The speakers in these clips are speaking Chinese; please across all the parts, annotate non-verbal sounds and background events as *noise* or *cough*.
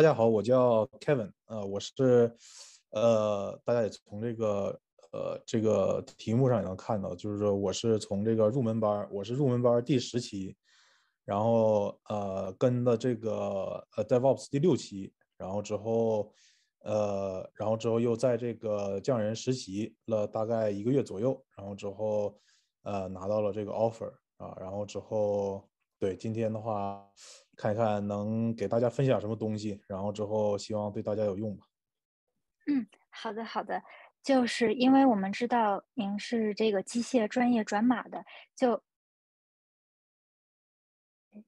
大家好，我叫 Kevin，呃，我是，呃，大家也从这个，呃，这个题目上也能看到，就是说我是从这个入门班，我是入门班第十期，然后呃，跟的这个，呃，DevOps 第六期，然后之后，呃，然后之后又在这个匠人实习了大概一个月左右，然后之后，呃，拿到了这个 offer 啊，然后之后，对，今天的话。看一看能给大家分享什么东西，然后之后希望对大家有用吧。嗯，好的好的，就是因为我们知道您是这个机械专业转码的，就，等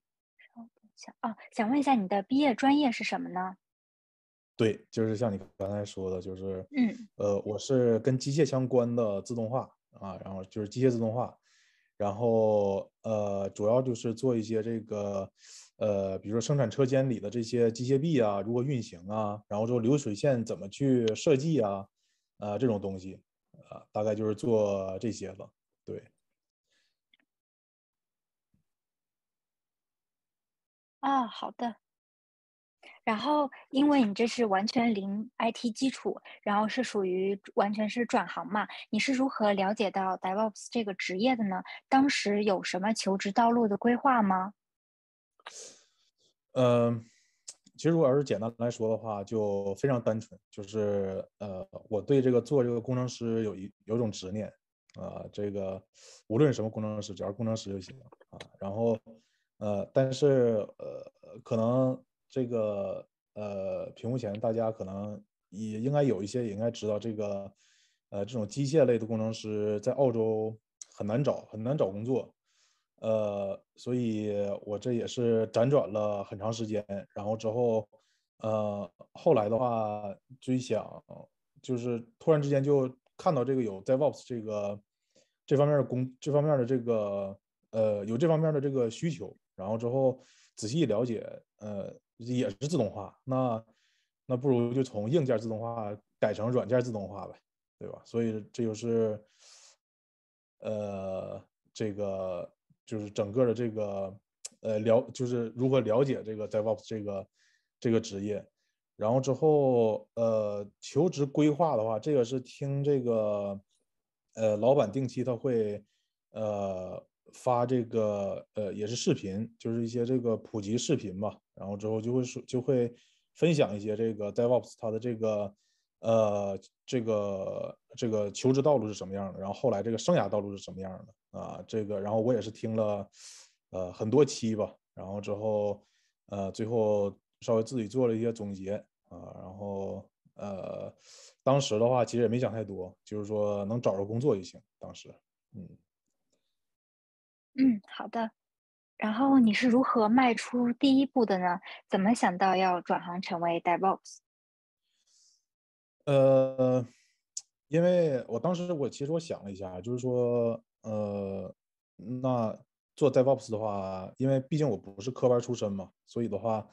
一下啊，想问一下你的毕业专业是什么呢？对，就是像你刚才说的，就是嗯，呃，我是跟机械相关的自动化啊，然后就是机械自动化，然后呃，主要就是做一些这个。呃，比如说生产车间里的这些机械臂啊，如何运行啊？然后做流水线怎么去设计啊？呃，这种东西，呃，大概就是做这些了，对。啊，好的。然后，因为你这是完全零 IT 基础，然后是属于完全是转行嘛？你是如何了解到 DevOps 这个职业的呢？当时有什么求职道路的规划吗？嗯，其实我要是简单来说的话，就非常单纯，就是呃，我对这个做这个工程师有一有种执念啊，这个无论什么工程师，只要工程师就行啊。然后呃，但是呃，可能这个呃，屏幕前大家可能也应该有一些，也应该知道这个呃，这种机械类的工程师在澳洲很难找，很难找工作。呃，所以我这也是辗转了很长时间，然后之后，呃，后来的话，就想，就是突然之间就看到这个有 DevOps 这个这方面的工这方面的这个呃有这方面的这个需求，然后之后仔细了解，呃，也是自动化，那那不如就从硬件自动化改成软件自动化呗，对吧？所以这就是，呃，这个。就是整个的这个，呃，了，就是如何了解这个 DevOps 这个这个职业，然后之后，呃，求职规划的话，这个是听这个，呃，老板定期他会，呃，发这个，呃，也是视频，就是一些这个普及视频吧，然后之后就会说就会分享一些这个 DevOps 它的这个，呃，这个这个求职道路是什么样的，然后后来这个生涯道路是什么样的。啊，这个，然后我也是听了，呃，很多期吧，然后之后，呃，最后稍微自己做了一些总结啊，然后呃，当时的话其实也没想太多，就是说能找着工作就行。当时，嗯，嗯，好的。然后你是如何迈出第一步的呢？怎么想到要转行成为 d e v o s 呃，因为我当时我其实我想了一下，就是说。呃，那做 DevOps 的话，因为毕竟我不是科班出身嘛，所以的话，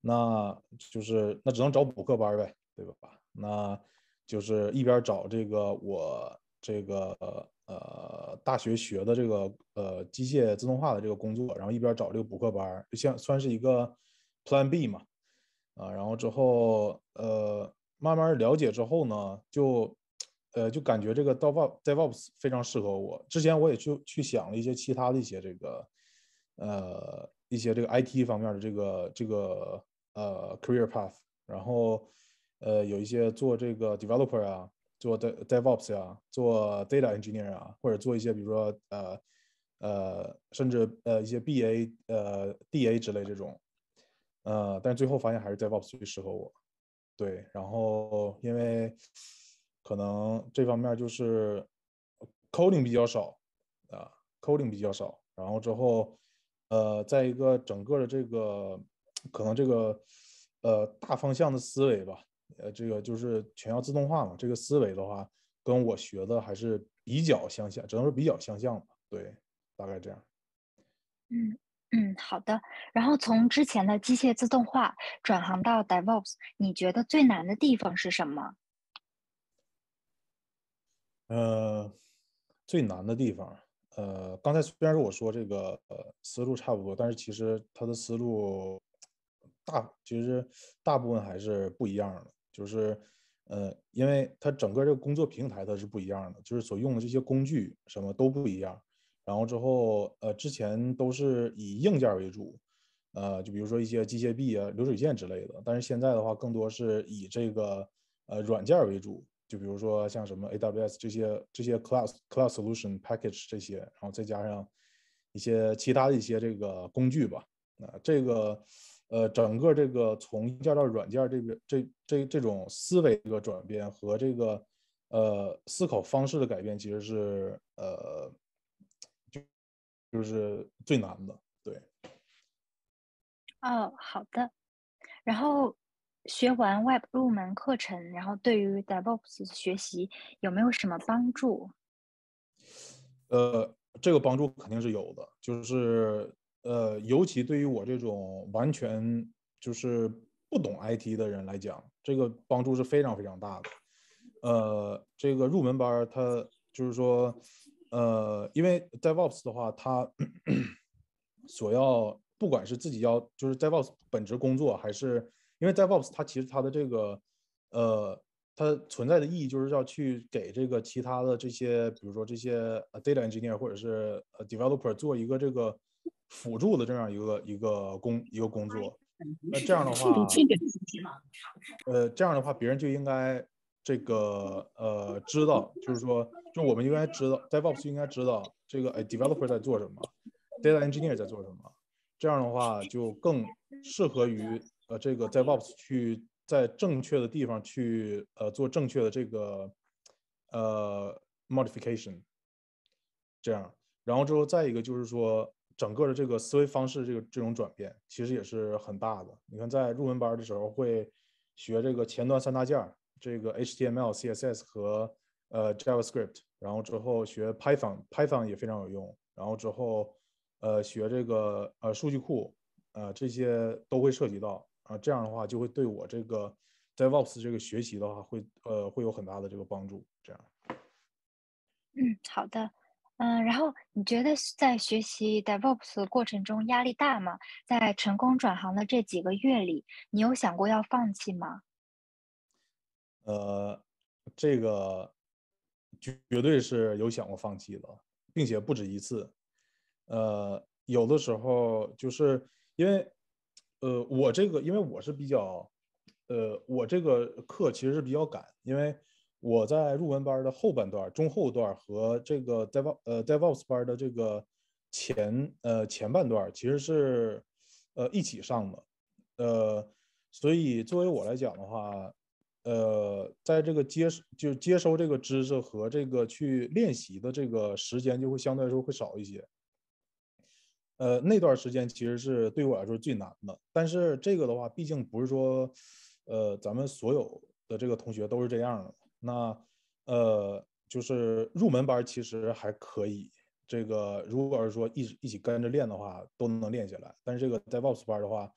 那就是那只能找补课班呗，对吧？那就是一边找这个我这个呃大学学的这个呃机械自动化的这个工作，然后一边找这个补课班，像算是一个 Plan B 嘛，啊，然后之后呃慢慢了解之后呢，就。呃，就感觉这个 Dev o p s DevOps 非常适合我。之前我也就去想了一些其他的一些这个，呃，一些这个 IT 方面的这个这个呃 career path，然后呃有一些做这个 developer 啊，做 Dev DevOps 呀，做 data engineer 啊，或者做一些比如说呃呃甚至呃一些 BA 呃 DA 之类这种，呃，但是最后发现还是 DevOps 最适合我。对，然后因为。可能这方面就是 coding 比较少啊，coding 比较少。然后之后，呃，再一个整个的这个可能这个呃大方向的思维吧，呃，这个就是全要自动化嘛。这个思维的话，跟我学的还是比较相像，只能说比较相像吧。对，大概这样。嗯嗯，好的。然后从之前的机械自动化转行到 DevOps，你觉得最难的地方是什么？呃，最难的地方，呃，刚才虽然是我说这个思路差不多，但是其实他的思路大，其实大部分还是不一样的。就是，呃，因为他整个这个工作平台它是不一样的，就是所用的这些工具什么都不一样。然后之后，呃，之前都是以硬件为主，呃，就比如说一些机械臂啊、流水线之类的。但是现在的话，更多是以这个呃软件为主。就比如说像什么 AWS 这些这些 class class solution package 这些，然后再加上一些其他的一些这个工具吧。那这个呃，整个这个从硬件到软件这个这这这种思维的转变和这个呃思考方式的改变，其实是最难的。对。哦，好的。然后。学完 Web 入门课程，然后对于 DevOps 学习有没有什么帮助？呃，这个帮助肯定是有的，就是呃，尤其对于我这种完全就是不懂 IT 的人来讲，这个帮助是非常非常大的。呃，这个入门班儿，它就是说，呃，因为在 DevOps 的话，它所要不管是自己要就是在 DevOps 本职工作还是因为 DevOps 它其实它的这个，呃，它存在的意义就是要去给这个其他的这些，比如说这些 Data Engineer 或者是 Developer 做一个这个辅助的这样一个一个工一个工作。那这样的话，呃，这样的话，别人就应该这个呃知道，就是说，就我们应该知道 DevOps 应该知道这个哎 Developer 在做什么，Data Engineer 在做什么。这样的话就更适合于。呃，这个在 o p s 去在正确的地方去呃做正确的这个呃 modification，这样，然后之后再一个就是说整个的这个思维方式这个这种转变其实也是很大的。你看，在入门班的时候会学这个前端三大件儿，这个 HTML、CSS 和呃 JavaScript，然后之后学 Python，Python 也非常有用，然后之后呃学这个呃数据库，呃这些都会涉及到。这样的话，就会对我这个在 DevOps 这个学习的话，会呃会有很大的这个帮助。这样。嗯，好的。嗯，然后你觉得在学习 DevOps 的过程中压力大吗？在成功转行的这几个月里，你有想过要放弃吗？呃，这个绝对是有想过放弃的，并且不止一次。呃，有的时候就是因为。呃，我这个因为我是比较，呃，我这个课其实是比较赶，因为我在入门班的后半段、中后段和这个在 v 呃在 p s 班的这个前呃前半段其实是呃一起上的，呃，所以作为我来讲的话，呃，在这个接就接收这个知识和这个去练习的这个时间就会相对来说会少一些。呃，那段时间其实是对我来说最难的。但是这个的话，毕竟不是说，呃，咱们所有的这个同学都是这样的。那，呃，就是入门班其实还可以。这个如果是说一直一起跟着练的话，都能练下来。但是这个在 boss 班的话，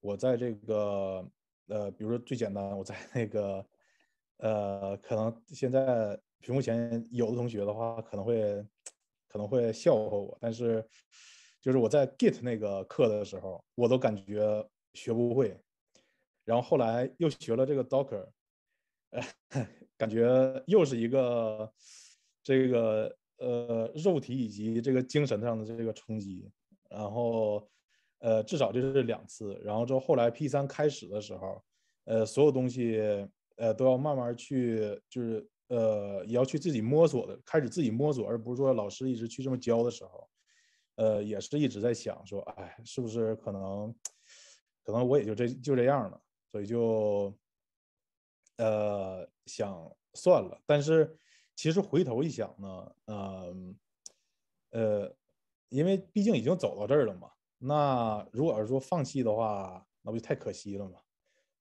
我在这个，呃，比如说最简单我在 *laughs* 那个，呃，可能现在屏幕前有的同学的话，可能会，可能会笑话我，但是。就是我在 Git 那个课的时候，我都感觉学不会，然后后来又学了这个 Docker，呃，*laughs* 感觉又是一个这个呃肉体以及这个精神上的这个冲击，然后呃至少就是两次，然后之后后来 P3 开始的时候，呃，所有东西呃都要慢慢去，就是呃也要去自己摸索的，开始自己摸索，而不是说老师一直去这么教的时候。呃，也是一直在想说，哎，是不是可能，可能我也就这就这样了，所以就，呃，想算了。但是其实回头一想呢，嗯，呃，因为毕竟已经走到这儿了嘛，那如果是说放弃的话，那不就太可惜了嘛，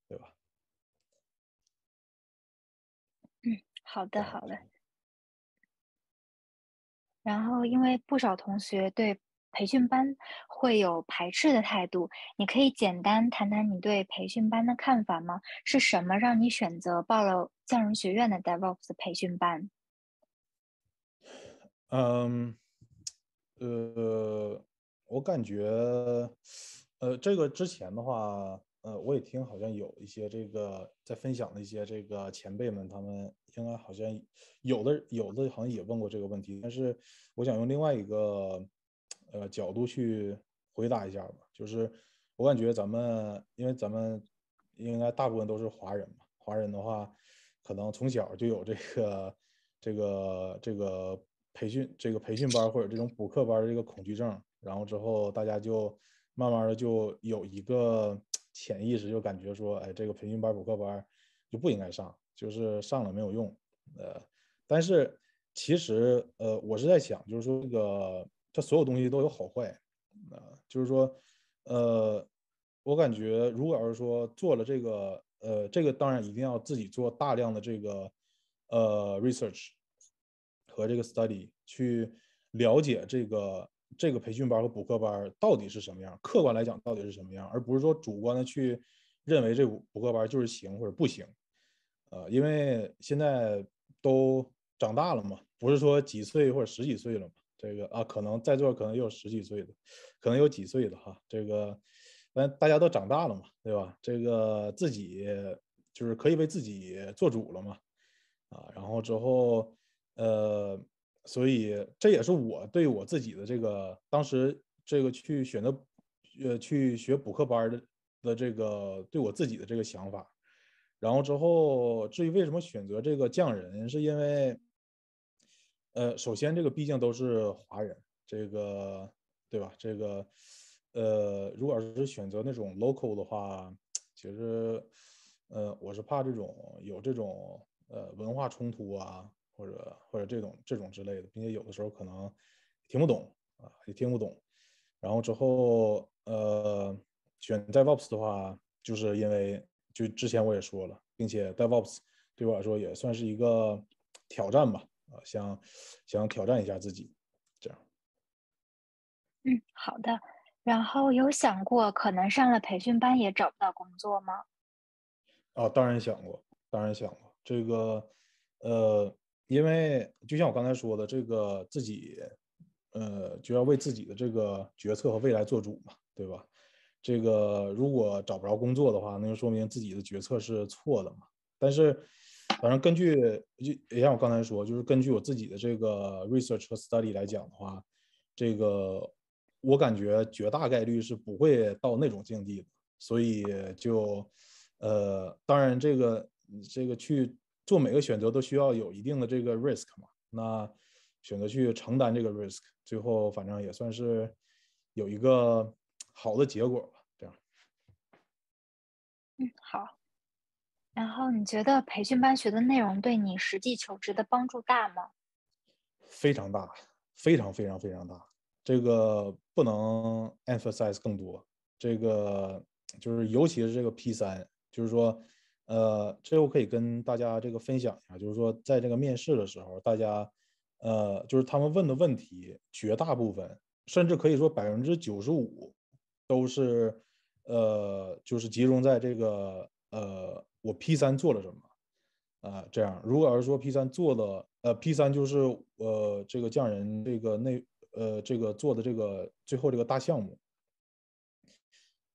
对吧？嗯，好的好的。然后因为不少同学对。培训班会有排斥的态度，你可以简单谈谈你对培训班的看法吗？是什么让你选择报了匠人学院的 DevOps 培训班？嗯，呃，我感觉，呃，这个之前的话，呃，我也听好像有一些这个在分享的一些这个前辈们，他们应该好像有的有的好像也问过这个问题，但是我想用另外一个。呃，角度去回答一下吧，就是我感觉咱们，因为咱们应该大部分都是华人嘛，华人的话，可能从小就有这个、这个、这个培训、这个培训班或者这种补课班的这个恐惧症，然后之后大家就慢慢的就有一个潜意识，就感觉说，哎，这个培训班、补课班就不应该上，就是上了没有用。呃，但是其实，呃，我是在想，就是说这个。它所有东西都有好坏，啊，就是说，呃，我感觉如果要是说做了这个，呃，这个当然一定要自己做大量的这个，呃，research 和这个 study 去了解这个这个培训班和补课班到底是什么样，客观来讲到底是什么样，而不是说主观的去认为这补课班就是行或者不行，呃，因为现在都长大了嘛，不是说几岁或者十几岁了嘛。这个啊，可能在座可能有十几岁的，可能有几岁的哈。这个，那大家都长大了嘛，对吧？这个自己就是可以为自己做主了嘛，啊，然后之后，呃，所以这也是我对我自己的这个当时这个去选择，呃，去学补课班的的这个对我自己的这个想法。然后之后，至于为什么选择这个匠人，是因为。呃，首先这个毕竟都是华人，这个对吧？这个呃，如果要是选择那种 local 的话，其实呃，我是怕这种有这种呃文化冲突啊，或者或者这种这种之类的，并且有的时候可能听不懂啊，也听不懂。然后之后呃，选 DevOps 的话，就是因为就之前我也说了，并且 DevOps 对我来说也算是一个挑战吧。啊，想想挑战一下自己，这样。嗯，好的。然后有想过可能上了培训班也找不到工作吗？啊，当然想过，当然想过。这个，呃，因为就像我刚才说的，这个自己，呃，就要为自己的这个决策和未来做主嘛，对吧？这个如果找不着工作的话，那就说明自己的决策是错的嘛。但是。反正根据也像我刚才说，就是根据我自己的这个 research 和 study 来讲的话，这个我感觉绝大概率是不会到那种境地的。所以就，呃，当然这个这个去做每个选择都需要有一定的这个 risk 嘛。那选择去承担这个 risk，最后反正也算是有一个好的结果吧。这样。嗯，好。然后你觉得培训班学的内容对你实际求职的帮助大吗？非常大，非常非常非常大。这个不能 emphasize 更多。这个就是，尤其是这个 P 三，就是说，呃，这我可以跟大家这个分享一下，就是说，在这个面试的时候，大家，呃，就是他们问的问题，绝大部分，甚至可以说百分之九十五，都是，呃，就是集中在这个，呃。我 P 三做了什么？啊，这样，如果要是说 P 三做的，呃，P 三就是呃这个匠人这个那呃这个做的这个最后这个大项目，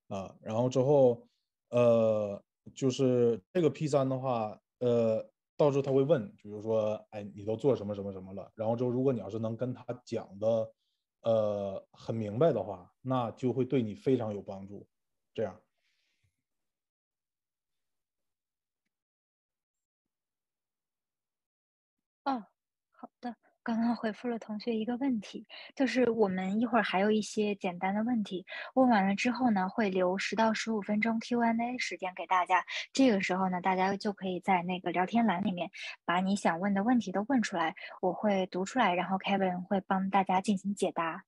啊，然后之后，呃，就是这个 P 三的话，呃，到时候他会问，比如说，哎，你都做什么什么什么了？然后之后，如果你要是能跟他讲的，呃，很明白的话，那就会对你非常有帮助，这样。刚刚回复了同学一个问题，就是我们一会儿还有一些简单的问题，问完了之后呢，会留十到十五分钟 Q&A 时间给大家。这个时候呢，大家就可以在那个聊天栏里面把你想问的问题都问出来，我会读出来，然后 Kevin 会帮大家进行解答。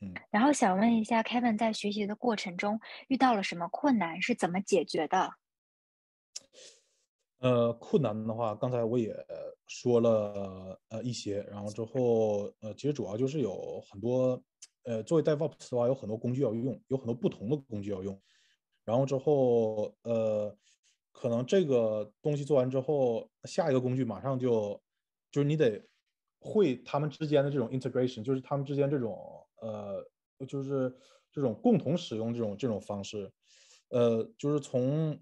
嗯，然后想问一下 Kevin 在学习的过程中遇到了什么困难，是怎么解决的？呃，困难的话，刚才我也说了呃一些，然后之后呃，其实主要就是有很多呃，作为 DevOps 的话，有很多工具要用，有很多不同的工具要用，然后之后呃，可能这个东西做完之后，下一个工具马上就就是你得会他们之间的这种 integration，就是他们之间这种呃，就是这种共同使用这种这种方式，呃，就是从。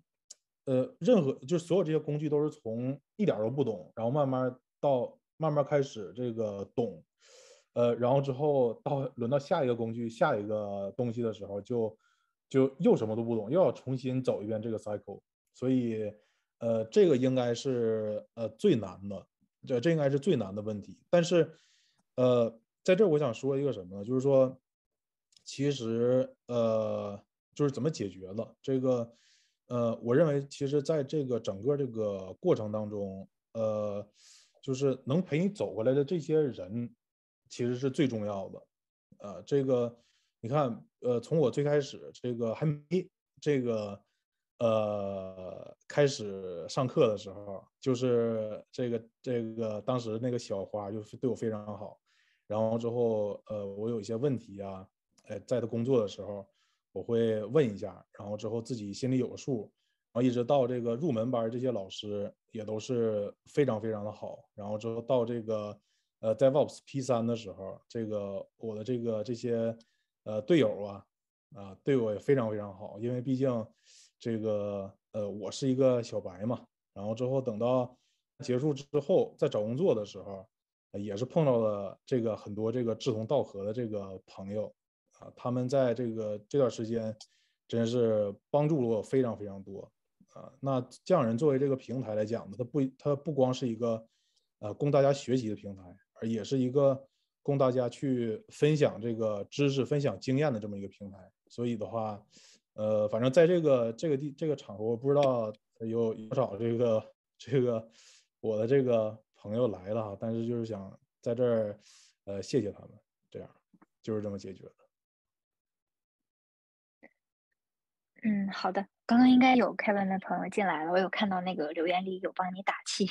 呃，任何就是所有这些工具都是从一点都不懂，然后慢慢到慢慢开始这个懂，呃，然后之后到轮到下一个工具、下一个东西的时候，就就又什么都不懂，又要重新走一遍这个 cycle。所以，呃，这个应该是呃最难的，这这应该是最难的问题。但是，呃，在这我想说一个什么呢？就是说，其实呃，就是怎么解决了这个。呃，我认为其实，在这个整个这个过程当中，呃，就是能陪你走过来的这些人，其实是最重要的。呃，这个你看，呃，从我最开始这个还没这个呃开始上课的时候，就是这个这个当时那个小花就是对我非常好，然后之后呃我有一些问题啊，呃，在他工作的时候。我会问一下，然后之后自己心里有数，然后一直到这个入门班，这些老师也都是非常非常的好。然后之后到这个，呃，DevOps P 三的时候，这个我的这个这些，呃，队友啊，啊，对我也非常非常好。因为毕竟，这个呃，我是一个小白嘛。然后之后等到结束之后，在找工作的时候，也是碰到了这个很多这个志同道合的这个朋友。他们在这个这段时间，真是帮助了我非常非常多啊！那匠人作为这个平台来讲呢，它不它不光是一个呃供大家学习的平台，而也是一个供大家去分享这个知识、分享经验的这么一个平台。所以的话，呃，反正在这个这个地这个场合，我不知道有多少这个这个我的这个朋友来了哈，但是就是想在这儿呃谢谢他们，这样就是这么解决嗯，好的。刚刚应该有 Kevin 的朋友进来了，我有看到那个留言里有帮你打气。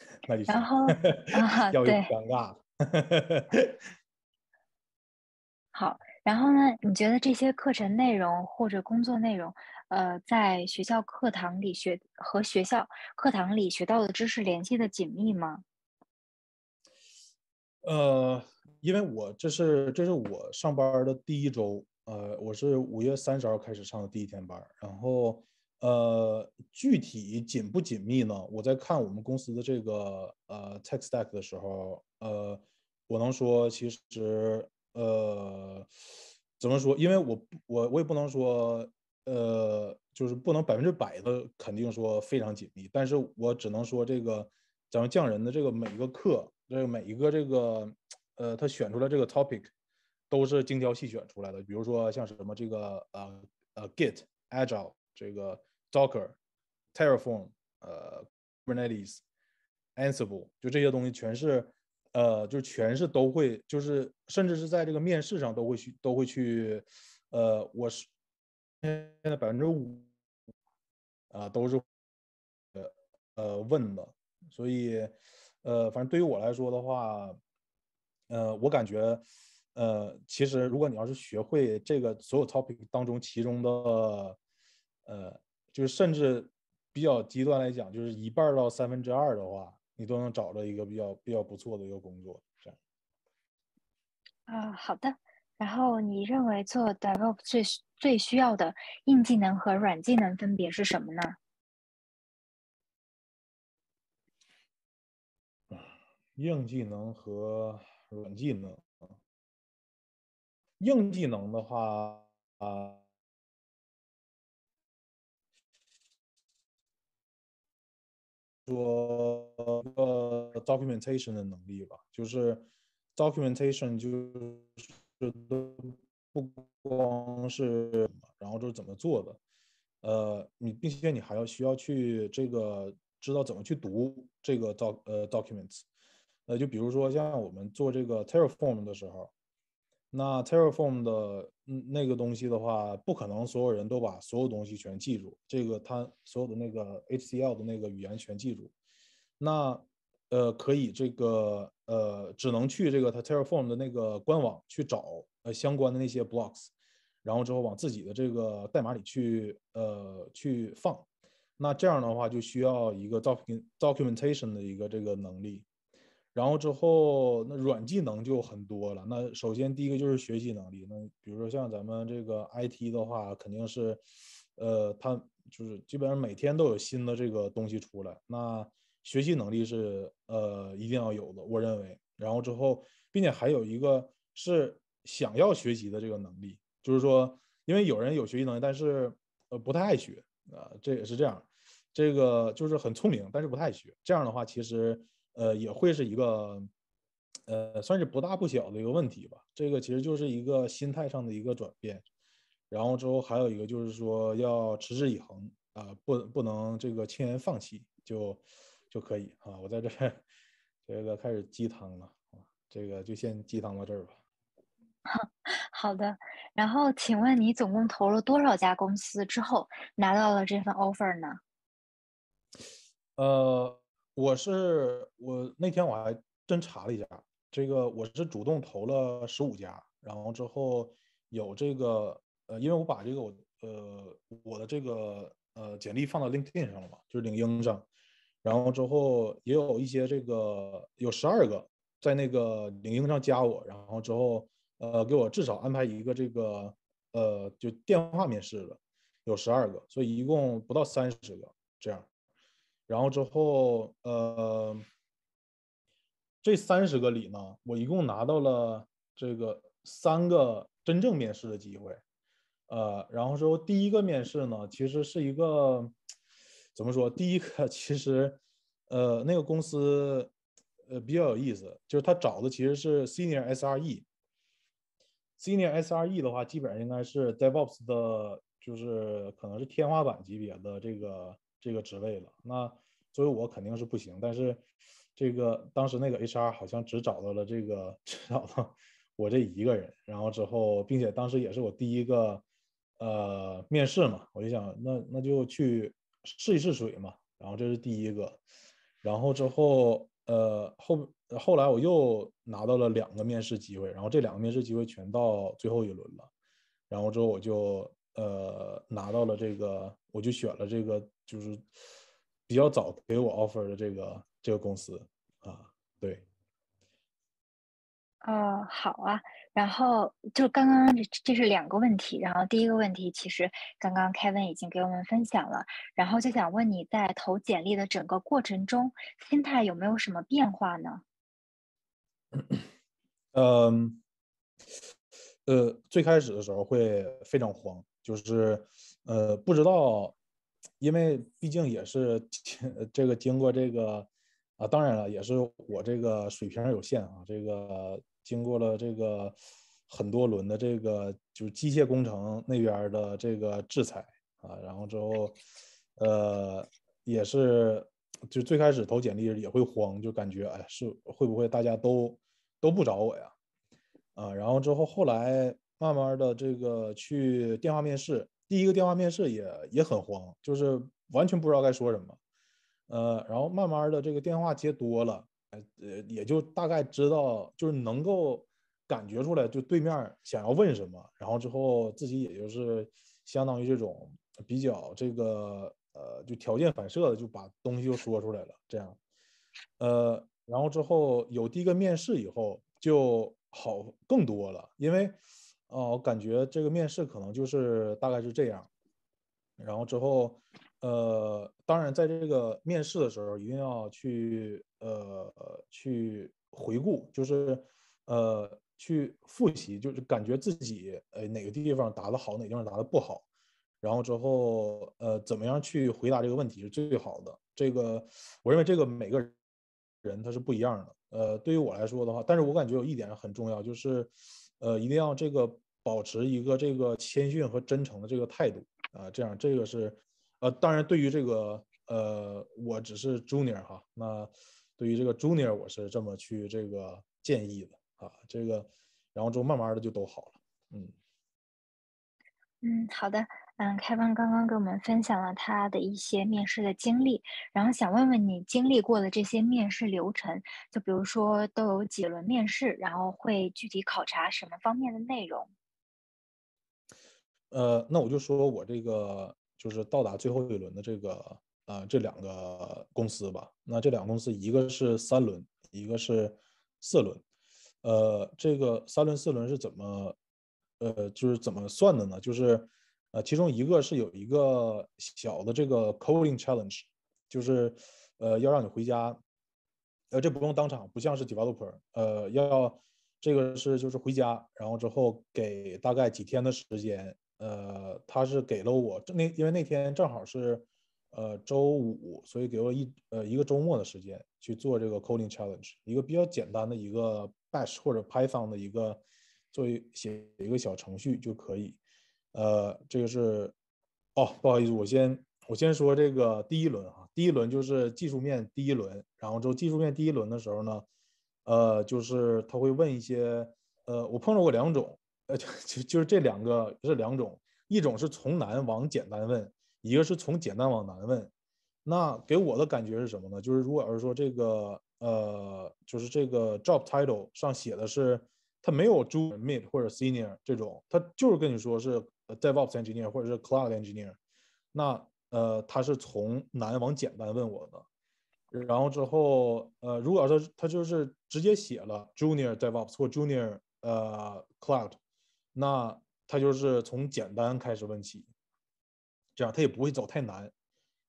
*laughs* 然后啊，*laughs* 对，好。然后呢，你觉得这些课程内容或者工作内容，呃，在学校课堂里学和学校课堂里学到的知识联系的紧密吗？呃，因为我这是这是我上班的第一周。呃，我是五月三十号开始上的第一天班，然后，呃，具体紧不紧密呢？我在看我们公司的这个呃 tech stack 的时候，呃，我能说其实，呃，怎么说？因为我我我也不能说，呃，就是不能百分之百的肯定说非常紧密，但是我只能说这个咱们匠人的这个每一个课，这个每一个这个，呃，他选出来这个 topic。都是精挑细选出来的，比如说像什么这个呃呃 Git、Agile、这个 Docker、Terraform、呃 k u b e r n e t e s Ansible，就这些东西全是呃就全是都会，就是甚至是在这个面试上都会去都会去呃我是现在百分之五啊都是呃问的，所以呃反正对于我来说的话，呃我感觉。呃，其实如果你要是学会这个所有 topic 当中其中的，呃，就是甚至比较极端来讲，就是一半到三分之二的话，你都能找到一个比较比较不错的一个工作。这样。啊，好的。然后你认为做 develop 最最需要的硬技能和软技能分别是什么呢？硬技能和软技能。硬技能的话啊，说 documentation 的能力吧，就是 documentation 就是不光是然后就是怎么做的，呃，你并且你还要需要去这个知道怎么去读这个 doc 呃 documents，呃，就比如说像我们做这个 terraform 的时候。那 Terraform 的那个东西的话，不可能所有人都把所有东西全记住。这个他所有的那个 HCL 的那个语言全记住，那呃可以这个呃只能去这个 Terraform 的那个官网去找呃相关的那些 blocks，然后之后往自己的这个代码里去呃去放。那这样的话就需要一个 docu documentation 的一个这个能力。然后之后那软技能就很多了。那首先第一个就是学习能力。那比如说像咱们这个 IT 的话，肯定是，呃，他就是基本上每天都有新的这个东西出来。那学习能力是呃一定要有的，我认为。然后之后，并且还有一个是想要学习的这个能力，就是说，因为有人有学习能力，但是呃不太爱学，啊，这也是这样。这个就是很聪明，但是不太爱学。这样的话，其实。呃，也会是一个，呃，算是不大不小的一个问题吧。这个其实就是一个心态上的一个转变，然后之后还有一个就是说要持之以恒啊，不不能这个轻言放弃就就可以啊。我在这这个开始鸡汤了啊，这个就先鸡汤到这儿吧。好 *laughs* 好的，然后请问你总共投了多少家公司之后拿到了这份 offer 呢？呃。我是我那天我还真查了一下，这个我是主动投了十五家，然后之后有这个呃，因为我把这个我呃我的这个呃简历放到 LinkedIn 上了嘛，就是领英上，然后之后也有一些这个有十二个在那个领英上加我，然后之后呃给我至少安排一个这个呃就电话面试的，有十二个，所以一共不到三十个这样。然后之后，呃，这三十个里呢，我一共拿到了这个三个真正面试的机会，呃，然后说第一个面试呢，其实是一个怎么说？第一个 *laughs* 其实，呃，那个公司，呃，比较有意思，就是他找的其实是 Senior SRE。Senior SRE 的话，基本上应该是 DevOps 的，就是可能是天花板级别的这个。这个职位了，那作为我肯定是不行。但是这个当时那个 HR 好像只找到了这个，*laughs* 只找到我这一个人。然后之后，并且当时也是我第一个呃面试嘛，我就想那那就去试一试水嘛。然后这是第一个，然后之后呃后后来我又拿到了两个面试机会，然后这两个面试机会全到最后一轮了。然后之后我就呃拿到了这个，我就选了这个。就是比较早给我 offer 的这个这个公司啊，对，啊好啊，然后就刚刚这这是两个问题，然后第一个问题其实刚刚 Kevin 已经给我们分享了，然后就想问你在投简历的整个过程中，心态有没有什么变化呢？*coughs* 嗯，呃，最开始的时候会非常慌，就是呃不知道。因为毕竟也是这个经过这个啊，当然了，也是我这个水平有限啊，这个经过了这个很多轮的这个就是机械工程那边的这个制裁啊，然后之后，呃，也是就最开始投简历也会慌，就感觉哎是会不会大家都都不找我呀啊，然后之后后来慢慢的这个去电话面试。第一个电话面试也也很慌，就是完全不知道该说什么，呃，然后慢慢的这个电话接多了，呃，也就大概知道，就是能够感觉出来，就对面想要问什么，然后之后自己也就是相当于这种比较这个呃，就条件反射的就把东西就说出来了，这样，呃，然后之后有第一个面试以后就好更多了，因为。哦，我感觉这个面试可能就是大概是这样，然后之后，呃，当然在这个面试的时候一定要去呃去回顾，就是呃去复习，就是感觉自己呃哪个地方答的好，哪地方答的不好，然后之后呃怎么样去回答这个问题是最好的。这个我认为这个每个人他是不一样的。呃，对于我来说的话，但是我感觉有一点很重要，就是。呃，一定要这个保持一个这个谦逊和真诚的这个态度啊，这样这个是，呃，当然对于这个呃，我只是 junior 哈，那对于这个 junior 我是这么去这个建议的啊，这个然后之后慢慢的就都好了，嗯，嗯，好的。嗯，开邦刚刚给我们分享了他的一些面试的经历，然后想问问你经历过的这些面试流程，就比如说都有几轮面试，然后会具体考察什么方面的内容？呃，那我就说我这个就是到达最后一轮的这个呃这两个公司吧。那这两个公司一个是三轮，一个是四轮。呃，这个三轮四轮是怎么，呃，就是怎么算的呢？就是。呃，其中一个是有一个小的这个 coding challenge，就是呃要让你回家，呃这不用当场，不像是 developer，呃要这个是就是回家，然后之后给大概几天的时间，呃他是给了我那因为那天正好是呃周五，所以给我一呃一个周末的时间去做这个 coding challenge，一个比较简单的一个 bash 或者 Python 的一个作为写一个小程序就可以。呃，这个是，哦，不好意思，我先我先说这个第一轮哈，第一轮就是技术面第一轮，然后就技术面第一轮的时候呢，呃，就是他会问一些，呃，我碰到过两种，呃，就就是这两个这两种，一种是从难往简单问，一个是从简单往难问，那给我的感觉是什么呢？就是如果要是说这个，呃，就是这个 job title 上写的是。他没有 junior 或者 senior 这种，他就是跟你说是 DevOps engineer 或者是 Cloud engineer。那呃，他是从难往简单问我的。然后之后呃，如果说他就是直接写了 junior DevOps 或 junior 呃 Cloud，那他就是从简单开始问起，这样他也不会走太难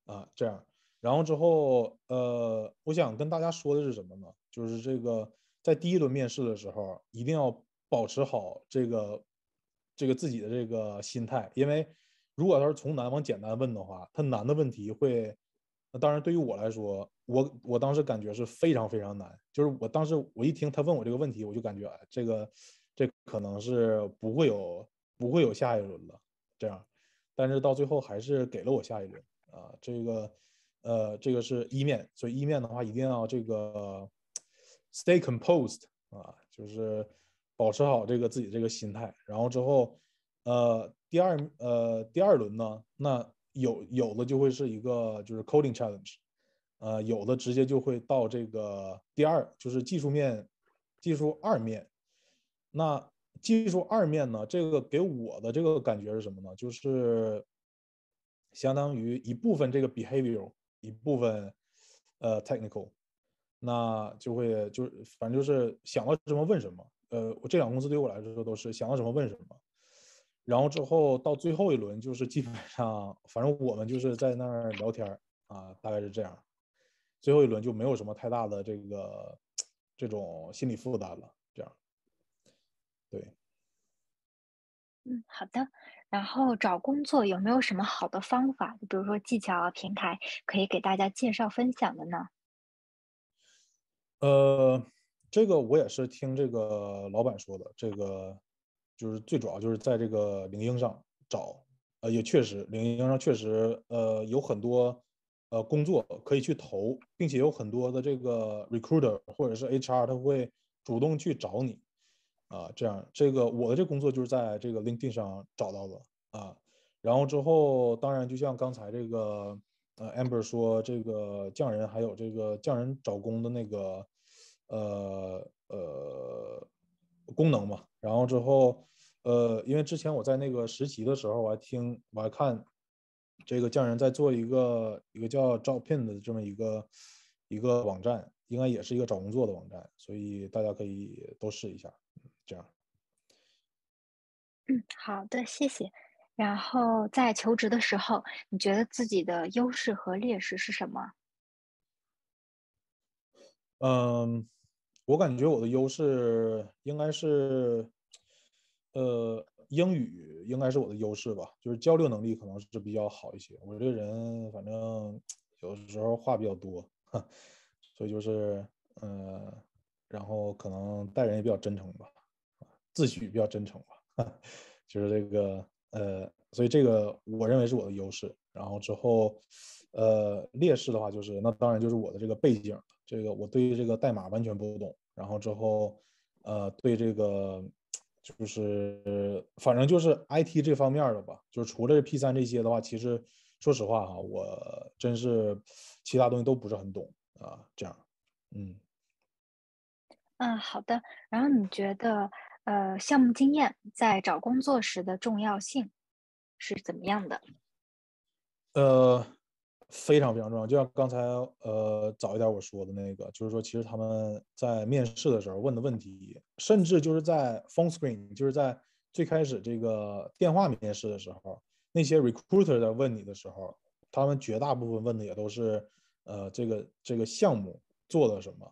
啊。这样，然后之后呃，我想跟大家说的是什么呢？就是这个。在第一轮面试的时候，一定要保持好这个，这个自己的这个心态，因为如果他是从难往简单问的话，他难的问题会，那当然对于我来说，我我当时感觉是非常非常难，就是我当时我一听他问我这个问题，我就感觉哎，这个这可能是不会有不会有下一轮了，这样，但是到最后还是给了我下一轮啊，这个，呃，这个是一面，所以一面的话一定要这个。Stay composed 啊，就是保持好这个自己这个心态。然后之后，呃，第二呃，第二轮呢，那有有的就会是一个就是 coding challenge，呃，有的直接就会到这个第二就是技术面，技术二面。那技术二面呢，这个给我的这个感觉是什么呢？就是相当于一部分这个 behavior，一部分呃 technical。那就会，就是反正就是想到什么问什么。呃，我这两个公司对于我来说都是想到什么问什么。然后之后到最后一轮，就是基本上，反正我们就是在那儿聊天儿啊，大概是这样。最后一轮就没有什么太大的这个这种心理负担了。这样，对，嗯，好的。然后找工作有没有什么好的方法？就比如说技巧啊、平台，可以给大家介绍分享的呢？呃，这个我也是听这个老板说的，这个就是最主要就是在这个领英上找，呃，也确实领英上确实呃有很多呃工作可以去投，并且有很多的这个 recruiter 或者是 HR 他会主动去找你啊，这样这个我的这工作就是在这个 LinkedIn 上找到的啊，然后之后当然就像刚才这个。呃，amber 说这个匠人还有这个匠人找工的那个，呃呃功能嘛。然后之后，呃，因为之前我在那个实习的时候，我还听我还看这个匠人在做一个一个叫招聘的这么一个一个网站，应该也是一个找工作的网站，所以大家可以都试一下，这样。嗯，好的，谢谢。然后在求职的时候，你觉得自己的优势和劣势是什么？嗯，我感觉我的优势应该是，呃，英语应该是我的优势吧，就是交流能力可能是比较好一些。我这个人反正有的时候话比较多，*laughs* 所以就是，嗯，然后可能待人也比较真诚吧，自诩比较真诚吧，*laughs* 就是这个。呃，所以这个我认为是我的优势。然后之后，呃，劣势的话就是，那当然就是我的这个背景，这个我对于这个代码完全不懂。然后之后，呃，对这个就是，反正就是 IT 这方面的吧。就是除了 P 三这些的话，其实说实话哈，我真是其他东西都不是很懂啊。这样，嗯，嗯，好的。然后你觉得？呃，项目经验在找工作时的重要性是怎么样的？呃，非常非常重要。就像刚才呃早一点我说的那个，就是说，其实他们在面试的时候问的问题，甚至就是在 phone screen，就是在最开始这个电话面试的时候，那些 recruiter 在问你的时候，他们绝大部分问的也都是呃这个这个项目做了什么，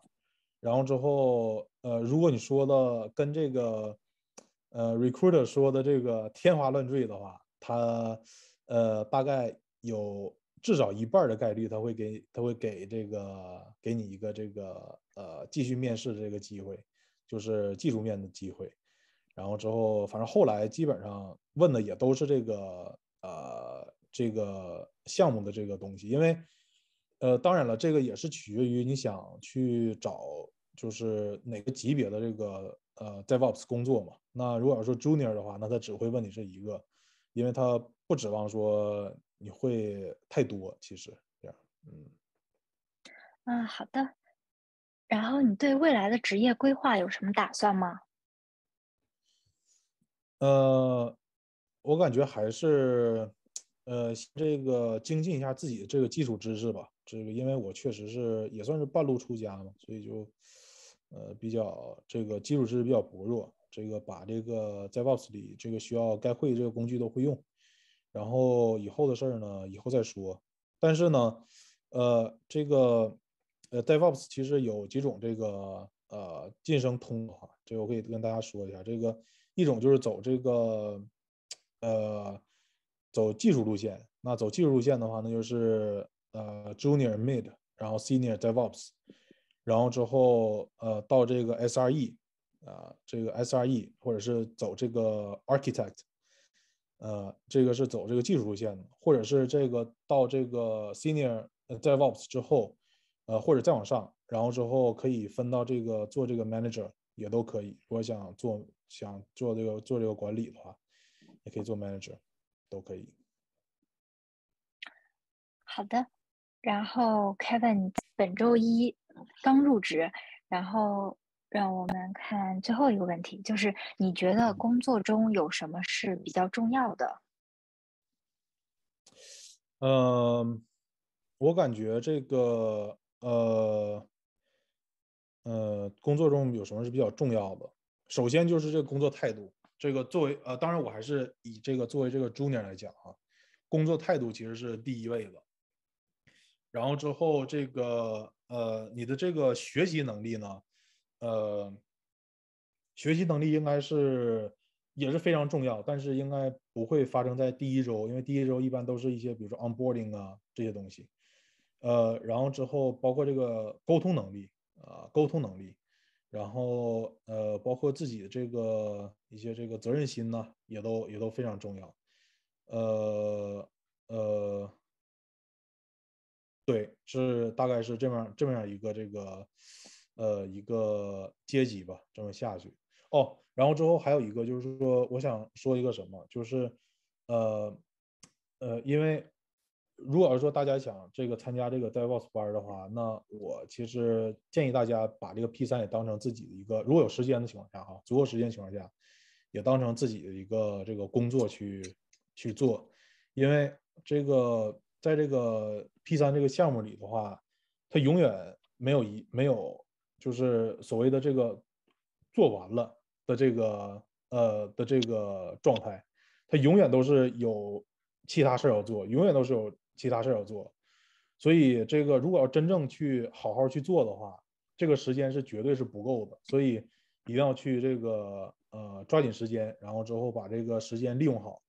然后之后。呃，如果你说的跟这个，呃，recruiter 说的这个天花乱坠的话，他，呃，大概有至少一半的概率他会给，他会给这个，给你一个这个，呃，继续面试的这个机会，就是技术面的机会。然后之后，反正后来基本上问的也都是这个，呃，这个项目的这个东西，因为，呃，当然了，这个也是取决于你想去找。就是哪个级别的这个呃，DevOps 工作嘛？那如果要说 Junior 的话，那他只会问你这一个，因为他不指望说你会太多，其实这样，嗯，啊，好的。然后你对未来的职业规划有什么打算吗？呃，我感觉还是呃这个精进一下自己的这个基础知识吧。这个因为我确实是也算是半路出家嘛，所以就。呃，比较这个基础知识比较薄弱，这个把这个 DevOps 里这个需要该会的这个工具都会用，然后以后的事儿呢，以后再说。但是呢，呃，这个呃 DevOps 其实有几种这个呃晋升通道哈，这个我可以跟大家说一下。这个一种就是走这个呃走技术路线，那走技术路线的话，那就是呃 Junior、Mid，然后 Senior DevOps。然后之后，呃，到这个 SRE，啊，这个 SRE 或者是走这个 Architect，呃，这个是走这个技术路线的，或者是这个到这个 Senior DevOps 之后，呃，或者再往上，然后之后可以分到这个做这个 Manager 也都可以。如果想做想做这个做这个管理的话，也可以做 Manager，都可以。好的，然后 Kevin 本周一。刚入职，然后让我们看最后一个问题，就是你觉得工作中有什么是比较重要的？嗯，我感觉这个呃呃，工作中有什么是比较重要的？首先就是这个工作态度，这个作为呃，当然我还是以这个作为这个 junior 来讲啊，工作态度其实是第一位的。然后之后这个。呃，你的这个学习能力呢，呃，学习能力应该是也是非常重要，但是应该不会发生在第一周，因为第一周一般都是一些比如说 onboarding 啊这些东西，呃，然后之后包括这个沟通能力啊，沟通能力，然后呃，包括自己的这个一些这个责任心呢，也都也都非常重要，呃呃。对，是大概是这样，这么样一个这个，呃，一个阶级吧，这么下去哦。然后之后还有一个就是说，我想说一个什么，就是，呃，呃，因为，如果是说大家想这个参加这个 DEVOPS 班的话，那我其实建议大家把这个 P 三也当成自己的一个，如果有时间的情况下哈，足够时间情况下，也当成自己的一个这个工作去去做，因为这个。在这个 P 三这个项目里的话，他永远没有一没有，就是所谓的这个做完了的这个呃的这个状态，他永远都是有其他事儿要做，永远都是有其他事儿要做。所以这个如果要真正去好好去做的话，这个时间是绝对是不够的。所以一定要去这个呃抓紧时间，然后之后把这个时间利用好，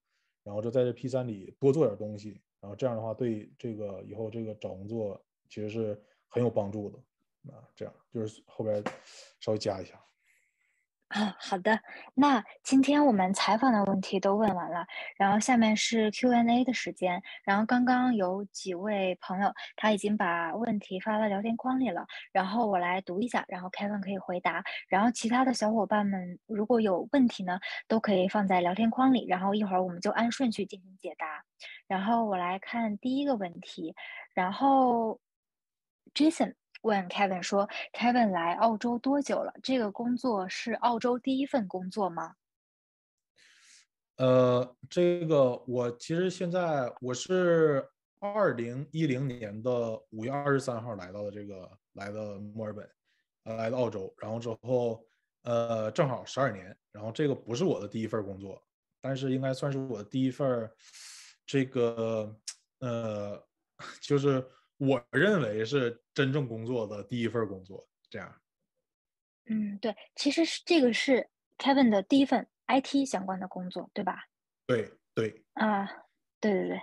然后就在这 P 三里多做点东西。然后这样的话，对这个以后这个找工作其实是很有帮助的。啊，这样就是后边稍微加一下。啊，好的，那今天我们采访的问题都问完了，然后下面是 Q&A 的时间，然后刚刚有几位朋友他已经把问题发到聊天框里了，然后我来读一下，然后 Kevin 可以回答，然后其他的小伙伴们如果有问题呢，都可以放在聊天框里，然后一会儿我们就按顺序进行解答，然后我来看第一个问题，然后 Jason。问 Kevin 说：“Kevin 来澳洲多久了？这个工作是澳洲第一份工作吗？”呃，这个我其实现在我是二零一零年的五月二十三号来到的这个，来的墨尔本，呃，来到澳洲。然后之后，呃，正好十二年。然后这个不是我的第一份工作，但是应该算是我的第一份这个呃，*laughs* 就是。我认为是真正工作的第一份工作，这样。嗯，对，其实是这个是 Kevin 的第一份 IT 相关的工作，对吧？对对。啊，对对对。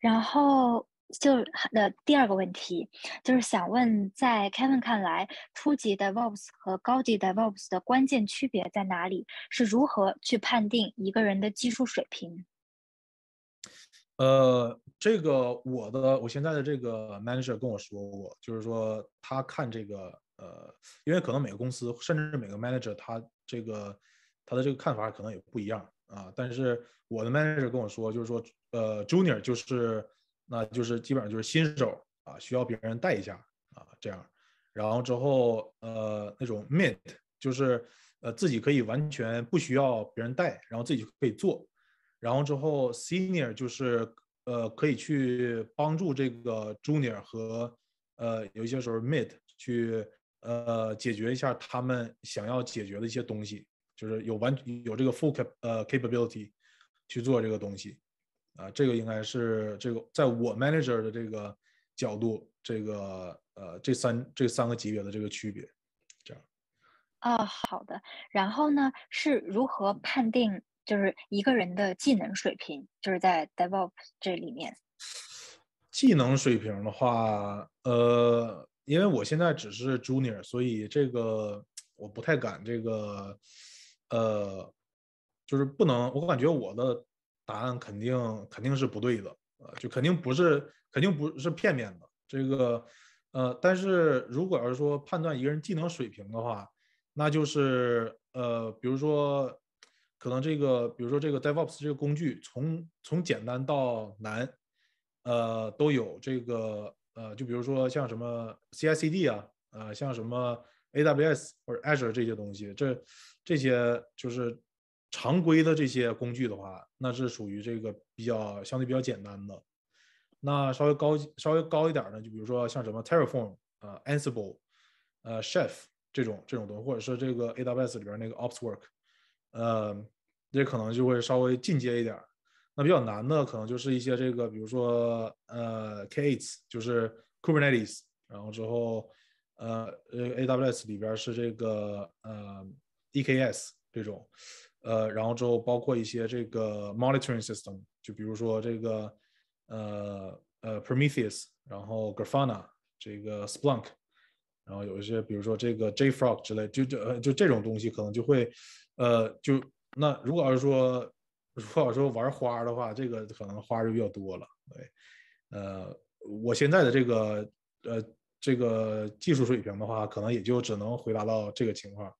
然后就的第二个问题，就是想问，在 Kevin 看来，初级 DevOps 和高级 DevOps 的关键区别在哪里？是如何去判定一个人的技术水平？呃。这个我的我现在的这个 manager 跟我说过，就是说他看这个呃，因为可能每个公司甚至是每个 manager 他这个他的这个看法可能也不一样啊。但是我的 manager 跟我说，就是说呃 junior 就是那就是基本上就是新手啊，需要别人带一下啊这样，然后之后呃那种 mid 就是呃自己可以完全不需要别人带，然后自己就可以做，然后之后 senior 就是。呃，可以去帮助这个 junior 和呃，有些时候 mid 去呃解决一下他们想要解决的一些东西，就是有完有这个 full 呃 capability 去做这个东西，啊，这个应该是这个在我 manager 的这个角度，这个呃，这三这三个级别的这个区别，这样。啊，好的。然后呢，是如何判定？就是一个人的技能水平，就是在 develop 这里面。技能水平的话，呃，因为我现在只是 junior，所以这个我不太敢这个，呃，就是不能。我感觉我的答案肯定肯定是不对的，呃，就肯定不是，肯定不是片面的。这个，呃，但是如果要是说判断一个人技能水平的话，那就是，呃，比如说。可能这个，比如说这个 DevOps 这个工具，从从简单到难，呃，都有这个，呃，就比如说像什么 CI/CD 啊，呃，像什么 AWS 或者 Azure 这些东西，这这些就是常规的这些工具的话，那是属于这个比较相对比较简单的。那稍微高稍微高一点呢，就比如说像什么 Terraform、呃 Ansible、呃 Chef 这种这种东西，或者是这个 AWS 里边那个 OpsWork。呃，这可能就会稍微进阶一点儿。那比较难的可能就是一些这个，比如说呃 K8s 就是 Kubernetes，然后之后呃呃 AWS 里边是这个呃 EKS 这种，呃然后之后包括一些这个 monitoring system，就比如说这个呃呃 Prometheus，然后 Grafana 这个 Splunk，然后有一些比如说这个 Jfrog 之类，就就就这种东西可能就会。呃，就那如果要是说，如果说玩花的话，这个可能花就比较多了。对，呃，我现在的这个呃这个技术水平的话，可能也就只能回答到这个情况。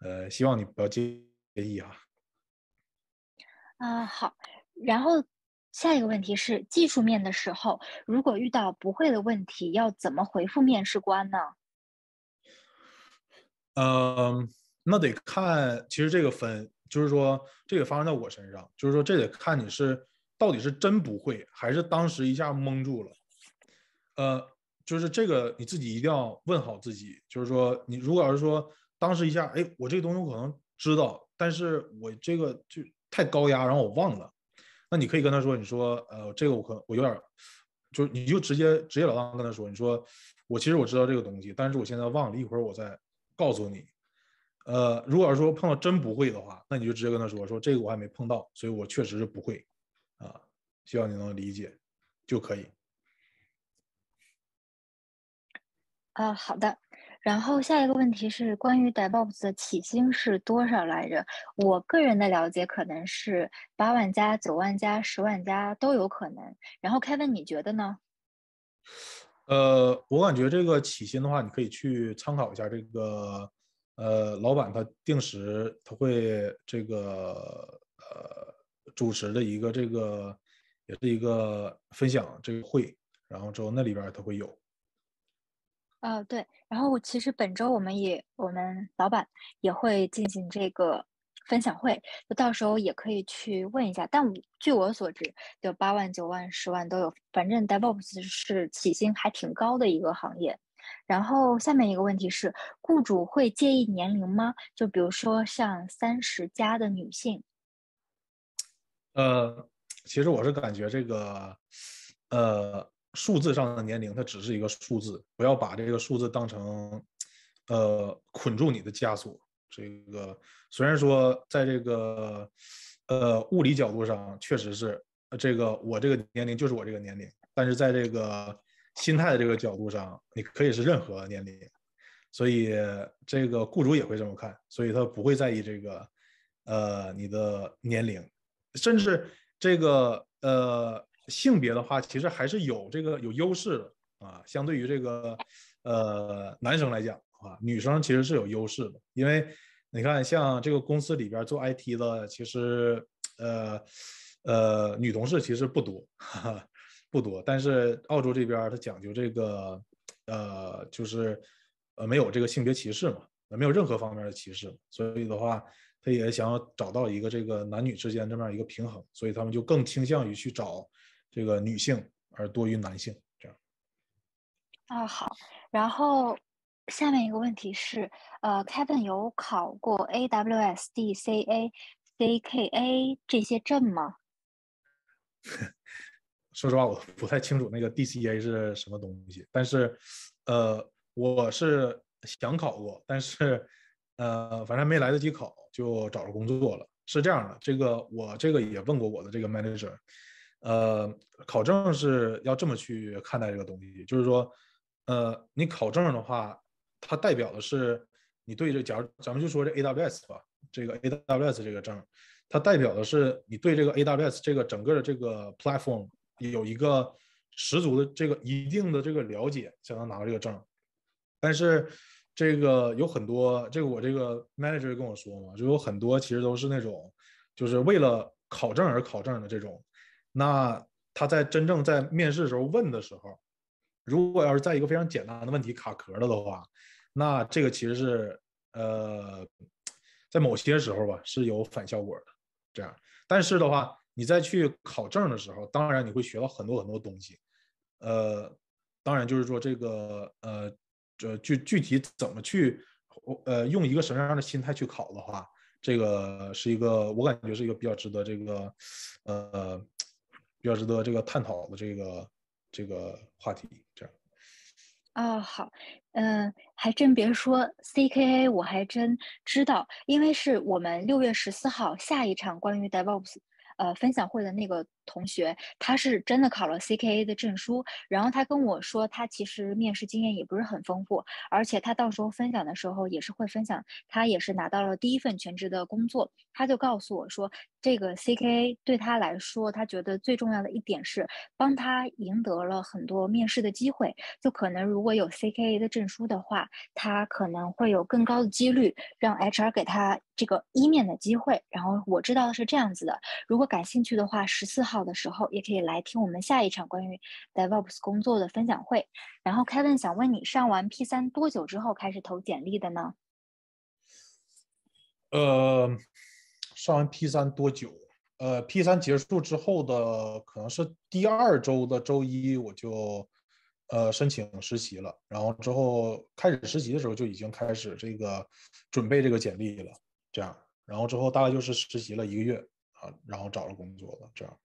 呃，希望你不要介意啊。啊，好。然后下一个问题是技术面的时候，如果遇到不会的问题，要怎么回复面试官呢？嗯。那得看，其实这个分就是说，这个发生在我身上，就是说这得看你是到底是真不会，还是当时一下蒙住了。呃，就是这个你自己一定要问好自己，就是说你如果要是说当时一下，哎，我这个东西我可能知道，但是我这个就太高压，然后我忘了。那你可以跟他说，你说，呃，这个我可我有点，就是你就直接直接老当跟他说，你说我其实我知道这个东西，但是我现在忘了，一会儿我再告诉你。呃，如果说碰到真不会的话，那你就直接跟他说：“说这个我还没碰到，所以我确实是不会。”啊，希望你能理解，就可以。啊，好的。然后下一个问题是关于 e b o p s 的起薪是多少来着？我个人的了解可能是八万加、九万加、十万加都有可能。然后，Kevin，你觉得呢？呃，我感觉这个起薪的话，你可以去参考一下这个。呃，老板他定时他会这个呃主持的一个这个也是一个分享这个会，然后之后那里边他会有。哦，对，然后我其实本周我们也我们老板也会进行这个分享会，就到时候也可以去问一下。但据我所知，就八万、九万、十万都有，反正 DevOps 是起薪还挺高的一个行业。然后下面一个问题是，雇主会介意年龄吗？就比如说像三十加的女性。呃，其实我是感觉这个，呃，数字上的年龄它只是一个数字，不要把这个数字当成呃捆住你的枷锁。这个虽然说在这个呃物理角度上确实是这个我这个年龄就是我这个年龄，但是在这个。心态的这个角度上，你可以是任何年龄，所以这个雇主也会这么看，所以他不会在意这个，呃，你的年龄，甚至这个呃性别的话，其实还是有这个有优势的啊，相对于这个呃男生来讲啊，女生其实是有优势的，因为你看像这个公司里边做 IT 的，其实呃呃女同事其实不多。哈哈不多，但是澳洲这边他讲究这个，呃，就是呃，没有这个性别歧视嘛，没有任何方面的歧视，所以的话，他也想要找到一个这个男女之间这么样一个平衡，所以他们就更倾向于去找这个女性而多于男性这样。啊，好，然后下面一个问题是，呃，Kevin 有考过 AWS、DCA、CKA 这些证吗？*laughs* 说实话，我不太清楚那个 DCA 是什么东西，但是，呃，我是想考过，但是，呃，反正没来得及考，就找着工作了。是这样的，这个我这个也问过我的这个 manager，呃，考证是要这么去看待这个东西，就是说，呃，你考证的话，它代表的是你对这，假如咱们就说这 AWS 吧，这个 AWS 这个证，它代表的是你对这个 AWS 这个整个的这个 platform。有一个十足的这个一定的这个了解才能拿到这个证，但是这个有很多，这个我这个 manager 跟我说嘛，就有很多其实都是那种就是为了考证而考证的这种。那他在真正在面试的时候问的时候，如果要是在一个非常简单的问题卡壳了的话，那这个其实是呃，在某些时候吧是有反效果的。这样，但是的话。你再去考证的时候，当然你会学到很多很多东西，呃，当然就是说这个呃，这具具体怎么去呃用一个什么样的心态去考的话，这个是一个我感觉是一个比较值得这个呃比较值得这个探讨的这个这个话题，这样。哦，好，嗯，还真别说 C K A，我还真知道，因为是我们六月十四号下一场关于 d e v o p s 呃，分享会的那个同学，他是真的考了 CKA 的证书。然后他跟我说，他其实面试经验也不是很丰富，而且他到时候分享的时候也是会分享，他也是拿到了第一份全职的工作。他就告诉我说，这个 CKA 对他来说，他觉得最重要的一点是帮他赢得了很多面试的机会。就可能如果有 CKA 的证书的话，他可能会有更高的几率让 HR 给他这个一面的机会。然后我知道的是这样子的，如果感兴趣的话，十四号的时候也可以来听我们下一场关于 d e Vops 工作的分享会。然后，Kevin 想问你，上完 P 三多久之后开始投简历的呢？呃，上完 P 三多久？呃，P 三结束之后的可能是第二周的周一，我就呃申请实习了。然后之后开始实习的时候就已经开始这个准备这个简历了。这样，然后之后大概就是实习了一个月。然后找了工作了，这样。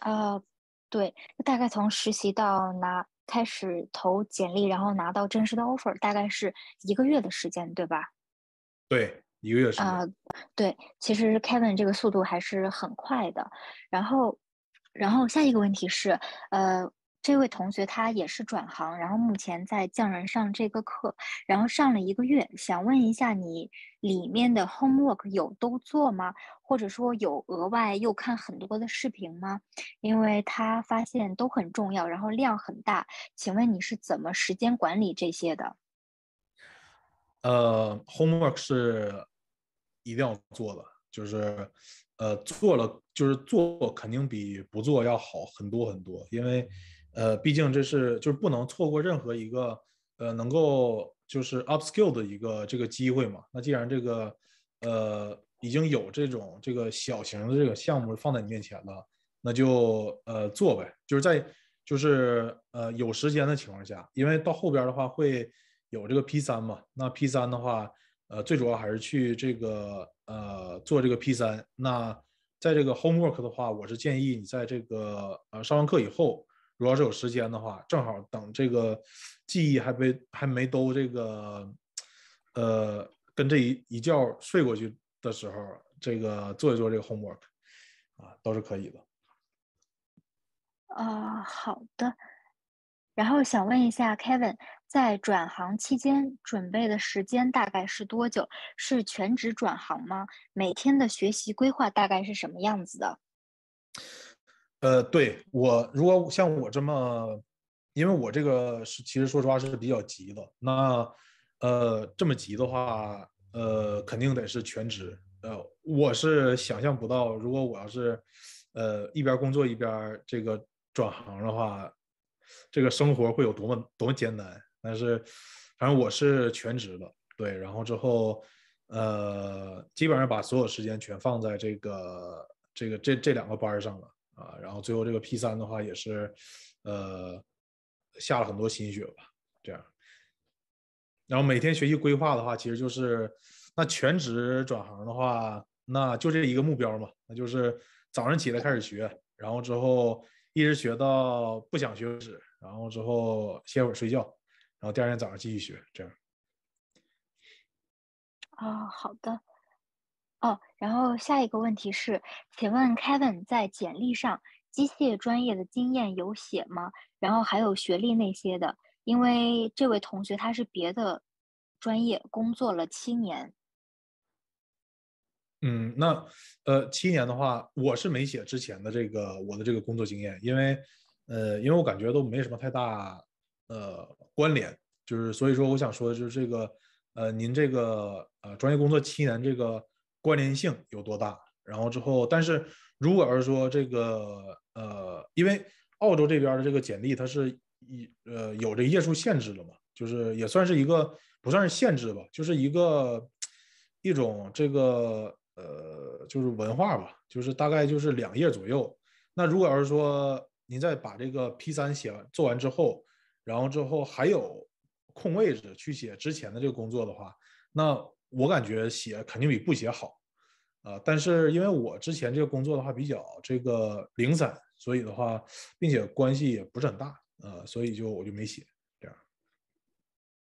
啊，对，大概从实习到拿开始投简历，然后拿到正式的 offer，大概是一个月的时间，对吧？对，一个月间。啊，对，其实 Kevin 这个速度还是很快的。然后，然后下一个问题是，呃。这位同学他也是转行，然后目前在匠人上这个课，然后上了一个月，想问一下你里面的 homework 有都做吗？或者说有额外又看很多的视频吗？因为他发现都很重要，然后量很大，请问你是怎么时间管理这些的？呃，homework 是一定要做的，就是呃做了就是做肯定比不做要好很多很多，因为。呃，毕竟这是就是不能错过任何一个呃能够就是 upskill 的一个这个机会嘛。那既然这个呃已经有这种这个小型的这个项目放在你面前了，那就呃做呗。就是在就是呃有时间的情况下，因为到后边的话会有这个 P3 嘛。那 P3 的话，呃，最主要还是去这个呃做这个 P3。那在这个 homework 的话，我是建议你在这个呃上完课以后。主要是有时间的话，正好等这个记忆还被还没都这个，呃，跟这一一觉睡过去的时候，这个做一做这个 homework 啊，都是可以的。啊，好的。然后想问一下 Kevin，在转行期间准备的时间大概是多久？是全职转行吗？每天的学习规划大概是什么样子的？呃，对我，如果像我这么，因为我这个是其实说实话是比较急的，那呃这么急的话，呃肯定得是全职。呃，我是想象不到，如果我要是呃一边工作一边这个转行的话，这个生活会有多么多么艰难。但是反正我是全职的，对，然后之后呃基本上把所有时间全放在这个这个这这两个班上了。啊，然后最后这个 P 三的话也是，呃，下了很多心血吧，这样。然后每天学习规划的话，其实就是，那全职转行的话，那就这一个目标嘛，那就是早上起来开始学，然后之后一直学到不想学为止，然后之后歇会儿睡觉，然后第二天早上继续学，这样。啊，好的。哦，然后下一个问题是，请问 Kevin 在简历上机械专业的经验有写吗？然后还有学历那些的，因为这位同学他是别的专业，工作了七年。嗯，那呃七年的话，我是没写之前的这个我的这个工作经验，因为呃，因为我感觉都没什么太大呃关联，就是所以说我想说的就是这个呃，您这个呃专业工作七年这个。关联性有多大？然后之后，但是如果是说这个呃，因为澳洲这边的这个简历，它是一呃有这页数限制了嘛？就是也算是一个不算是限制吧，就是一个一种这个呃就是文化吧，就是大概就是两页左右。那如果要是说您再把这个 P 三写完做完之后，然后之后还有空位置去写之前的这个工作的话，那我感觉写肯定比不写好。啊，但是因为我之前这个工作的话比较这个零散，所以的话，并且关系也不是很大，呃，所以就我就没写，这样。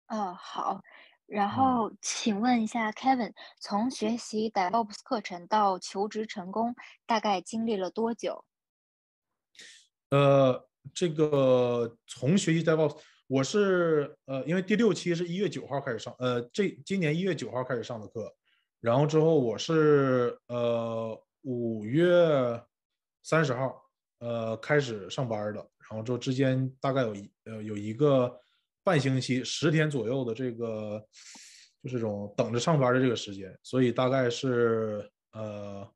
哦，好，然后请问一下 Kevin，从学习 DevOps 课程到求职成功，大概经历了多久？呃，这个从学习 DevOps，我是呃，因为第六期是一月九号开始上，呃，这今年一月九号开始上的课。然后之后我是呃五月三十号呃开始上班的，然后之后之间大概有一呃有一个半星期十天左右的这个就是种等着上班的这个时间，所以大概是呃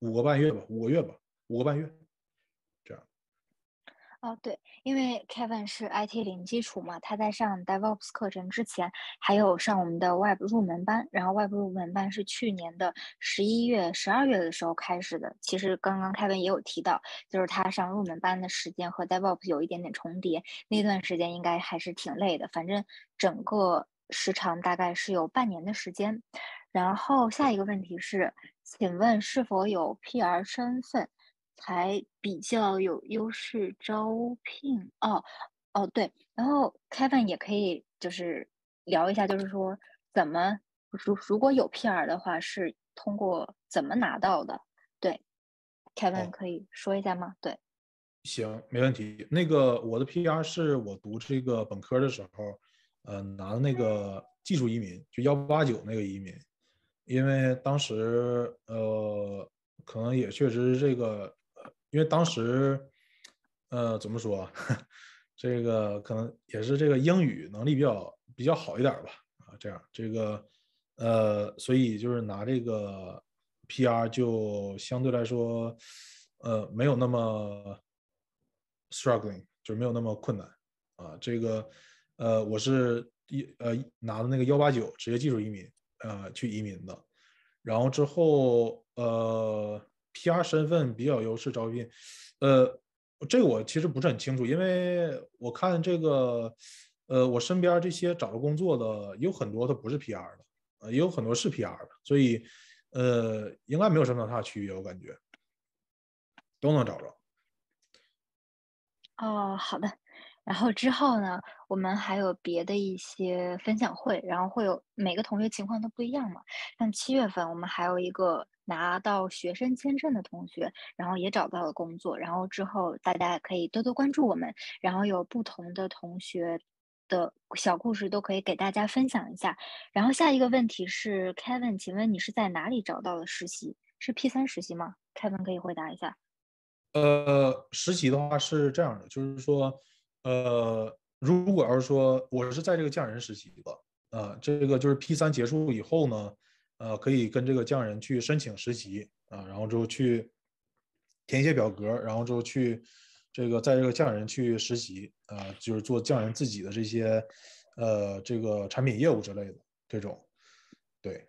五个半月吧，五个月吧，五个半月。哦，对，因为 Kevin 是 IT 零基础嘛，他在上 DevOps 课程之前，还有上我们的 Web 入门班。然后 Web 入门班是去年的十一月、十二月的时候开始的。其实刚刚 Kevin 也有提到，就是他上入门班的时间和 DevOps 有一点点重叠，那段时间应该还是挺累的。反正整个时长大概是有半年的时间。然后下一个问题是，请问是否有 PR 身份？才比较有优势招聘哦，哦对，然后 Kevin 也可以就是聊一下，就是说怎么如如果有 PR 的话是通过怎么拿到的？对，Kevin 可以说一下吗？对，行，没问题。那个我的 PR 是我读这个本科的时候，呃拿的那个技术移民，就幺八九那个移民，因为当时呃可能也确实这个。因为当时，呃，怎么说，*laughs* 这个可能也是这个英语能力比较比较好一点吧，啊，这样，这个，呃，所以就是拿这个 PR 就相对来说，呃，没有那么 struggling，就是没有那么困难，啊，这个，呃，我是一呃拿的那个幺八九职业技术移民，呃，去移民的，然后之后，呃。P.R. 身份比较优势招聘，呃，这个我其实不是很清楚，因为我看这个，呃，我身边这些找着工作的有很多，他不是 P.R. 的，呃，也有很多是 P.R. 的，所以，呃，应该没有什么大区别，我感觉都能找着。哦，好的。然后之后呢，我们还有别的一些分享会，然后会有每个同学情况都不一样嘛。像七月份，我们还有一个拿到学生签证的同学，然后也找到了工作。然后之后大家可以多多关注我们，然后有不同的同学的小故事都可以给大家分享一下。然后下一个问题是 Kevin，请问你是在哪里找到的实习？是 P 三实习吗？Kevin 可以回答一下。呃，实习的话是这样的，就是说。呃，如果要是说，我是在这个匠人实习的，啊，这个就是 P 三结束以后呢，呃，可以跟这个匠人去申请实习啊，然后之后去填一些表格，然后之后去这个在这个匠人去实习啊，就是做匠人自己的这些呃这个产品业务之类的这种，对，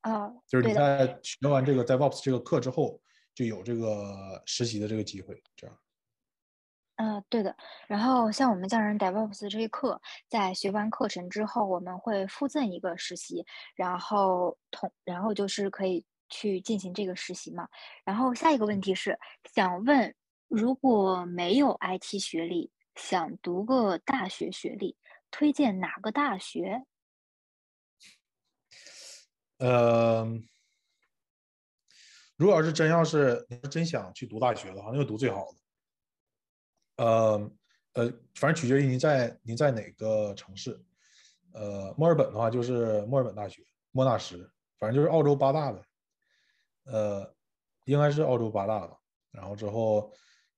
啊，就是你在学完这个在 Vops 这个课之后，就有这个实习的这个机会，这样。嗯，对的。然后像我们教人 DevOps 这一课，在学完课程之后，我们会附赠一个实习，然后同然后就是可以去进行这个实习嘛。然后下一个问题是，想问如果没有 IT 学历，想读个大学学历，推荐哪个大学？呃，如果要是真要是真想去读大学的话，那就读最好的。呃，呃，反正取决于您在您在哪个城市，呃，墨尔本的话就是墨尔本大学、莫纳什，反正就是澳洲八大的，呃，应该是澳洲八大吧。然后之后，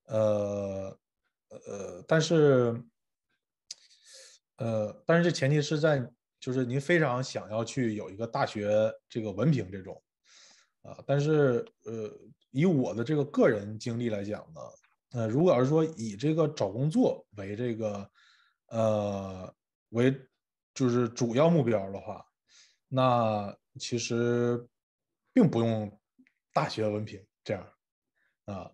呃，呃，但是，呃，但是这前提是在，就是您非常想要去有一个大学这个文凭这种，啊，但是，呃，以我的这个个人经历来讲呢。呃，如果要是说以这个找工作为这个，呃，为就是主要目标的话，那其实并不用大学文凭这样，啊。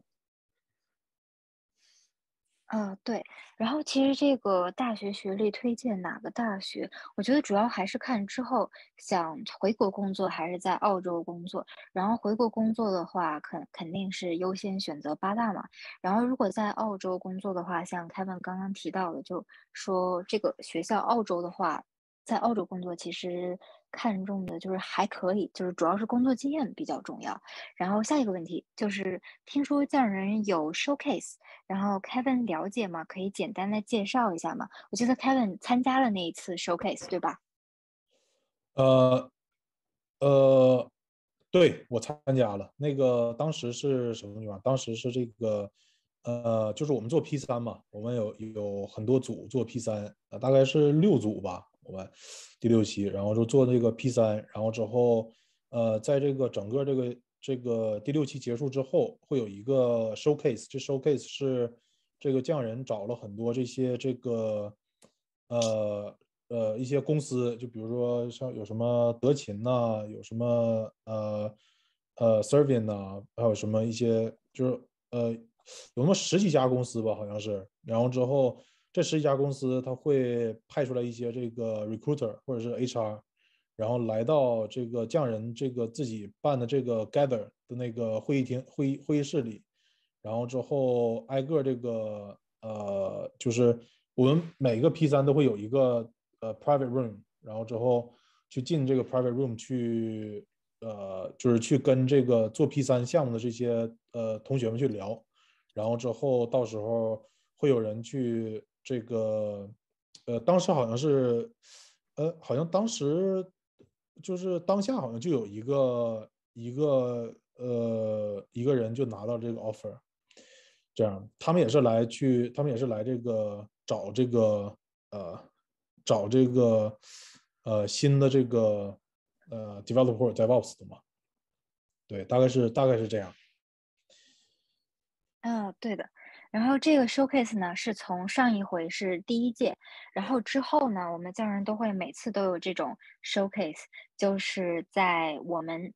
嗯，对。然后其实这个大学学历推荐哪个大学，我觉得主要还是看之后想回国工作还是在澳洲工作。然后回国工作的话，肯肯定是优先选择八大嘛。然后如果在澳洲工作的话，像 Kevin 刚刚提到的，就说这个学校澳洲的话，在澳洲工作其实。看中的就是还可以，就是主要是工作经验比较重要。然后下一个问题就是，听说匠人有 showcase，然后 Kevin 了解吗？可以简单的介绍一下吗？我记得 Kevin 参加了那一次 showcase，对吧？呃，呃，对，我参加了那个，当时是什么地方？当时是这个，呃，就是我们做 P 三嘛，我们有有很多组做 P 三，大概是六组吧。我们第六期，然后就做那个 P 三，然后之后，呃，在这个整个这个这个第六期结束之后，会有一个 showcase。这 showcase 是这个匠人找了很多这些这个，呃呃一些公司，就比如说像有什么德勤呐，有什么呃呃 s e r v i n 呐，还有什么一些就是呃，有那么十几家公司吧，好像是，然后之后。这十一家公司，他会派出来一些这个 recruiter 或者是 HR，然后来到这个匠人这个自己办的这个 gather 的那个会议厅、会议会议室里，然后之后挨个这个呃，就是我们每个 P 三都会有一个呃 private room，然后之后去进这个 private room 去呃，就是去跟这个做 P 三项目的这些呃同学们去聊，然后之后到时候会有人去。这个，呃，当时好像是，呃，好像当时就是当下好像就有一个一个呃一个人就拿到这个 offer，这样他们也是来去，他们也是来这个找这个呃找这个呃新的这个呃 developer d e v o p s 的嘛，对，大概是大概是这样。啊，对的。然后这个 showcase 呢，是从上一回是第一届，然后之后呢，我们教人都会每次都有这种 showcase，就是在我们。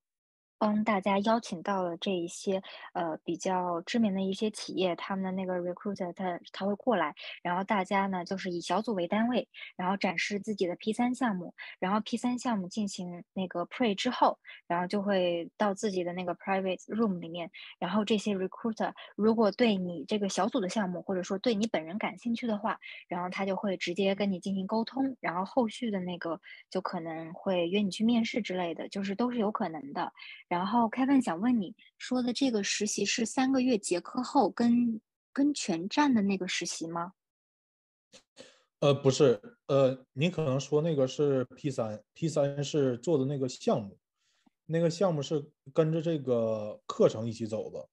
帮大家邀请到了这一些，呃，比较知名的一些企业，他们的那个 recruiter 他他会过来，然后大家呢就是以小组为单位，然后展示自己的 p 三项目，然后 p 三项目进行那个 pre 之后，然后就会到自己的那个 private room 里面，然后这些 recruiter 如果对你这个小组的项目或者说对你本人感兴趣的话，然后他就会直接跟你进行沟通，然后后续的那个就可能会约你去面试之类的，就是都是有可能的。然后开 n 想问你说的这个实习是三个月结课后跟跟全站的那个实习吗？呃，不是，呃，你可能说那个是 P 三 P 三是做的那个项目，那个项目是跟着这个课程一起走的，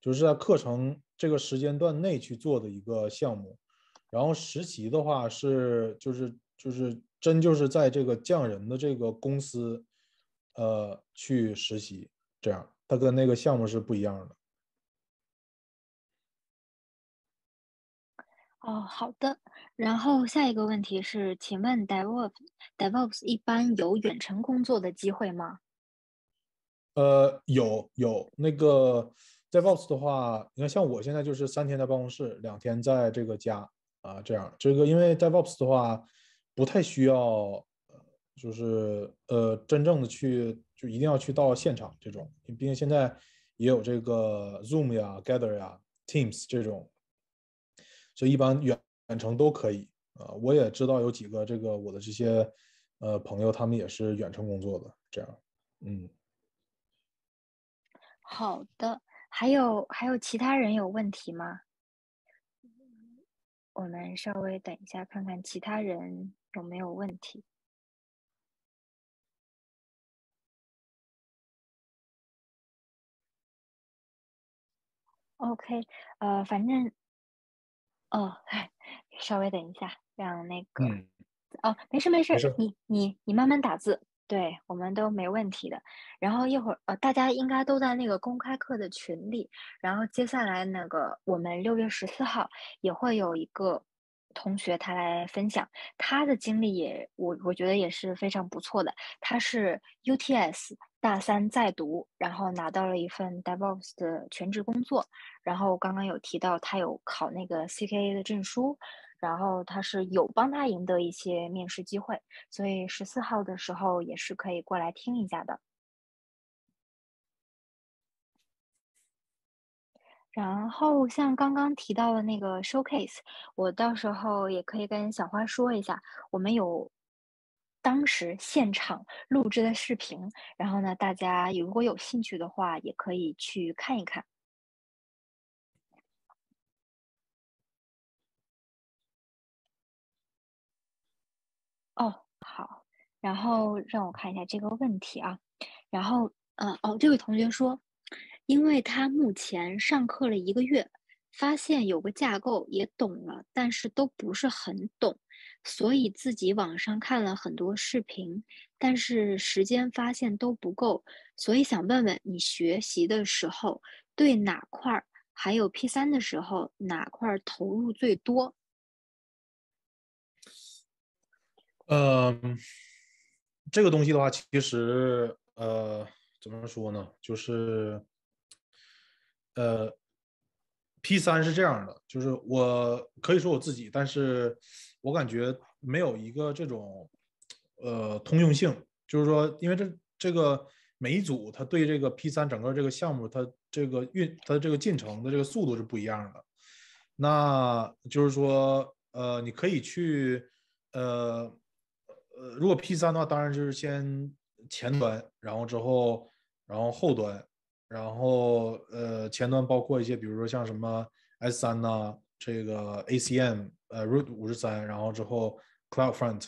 就是在课程这个时间段内去做的一个项目。然后实习的话是就是就是真就是在这个匠人的这个公司。呃，去实习这样，它跟那个项目是不一样的。哦，好的。然后下一个问题是，请问 DevOps DevOps 一般有远程工作的机会吗？呃，有有那个 DevOps 的话，你看像我现在就是三天在办公室，两天在这个家啊这样。这个因为 DevOps 的话，不太需要。就是呃，真正的去就一定要去到现场这种，毕竟现在也有这个 Zoom 呀、Gather 呀、Teams 这种，所以一般远程都可以啊。我也知道有几个这个我的这些呃朋友，他们也是远程工作的，这样。嗯，好的。还有还有其他人有问题吗？我们稍微等一下，看看其他人有没有问题。OK，呃，反正，哦，*laughs* 稍微等一下，让那个，哦，没事没事，你你你慢慢打字，对我们都没问题的。然后一会儿，呃，大家应该都在那个公开课的群里。然后接下来那个，我们六月十四号也会有一个。同学他来分享他的经历也我我觉得也是非常不错的，他是 U T S 大三在读，然后拿到了一份 DevOps 的全职工作，然后刚刚有提到他有考那个 C K A 的证书，然后他是有帮他赢得一些面试机会，所以十四号的时候也是可以过来听一下的。然后像刚刚提到的那个 showcase，我到时候也可以跟小花说一下，我们有当时现场录制的视频，然后呢，大家如果有兴趣的话，也可以去看一看。哦，好，然后让我看一下这个问题啊，然后，嗯，哦，这位同学说。因为他目前上课了一个月，发现有个架构也懂了，但是都不是很懂，所以自己网上看了很多视频，但是时间发现都不够，所以想问问你学习的时候对哪块儿，还有 P 三的时候哪块儿投入最多？呃，这个东西的话，其实呃，怎么说呢，就是。呃，P 三是这样的，就是我可以说我自己，但是我感觉没有一个这种呃通用性，就是说，因为这这个每一组他对这个 P 三整个这个项目，它这个运它这个进程的这个速度是不一样的。那就是说，呃，你可以去，呃，呃，如果 P 三的话，当然就是先前端，然后之后，然后后端。然后呃，前端包括一些，比如说像什么 S 三呐，这个 A C M，呃 r o o t 五十三，然后之后 Cloud Front，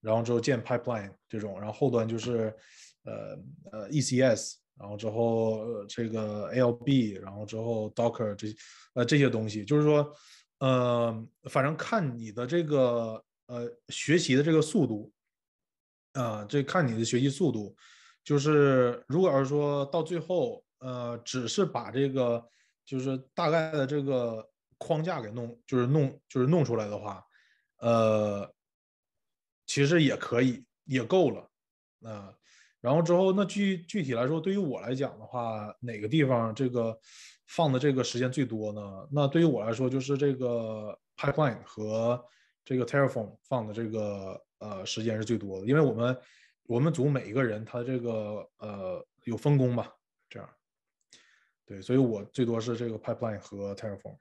然后之后建 Pipeline 这种，然后后端就是呃呃 E C S，然后之后这个 A L B，然后之后 Docker 这呃这些东西，就是说呃，反正看你的这个呃学习的这个速度，啊，这看你的学习速度，就是如果要是说到最后。呃，只是把这个就是大概的这个框架给弄，就是弄就是弄出来的话，呃，其实也可以，也够了。那然后之后，那具具体来说，对于我来讲的话，哪个地方这个放的这个时间最多呢？那对于我来说，就是这个 pipeline 和这个 telephone 放的这个呃时间是最多的，因为我们我们组每一个人他这个呃有分工吧，这样。对，所以我最多是这个 pipeline 和 terraform。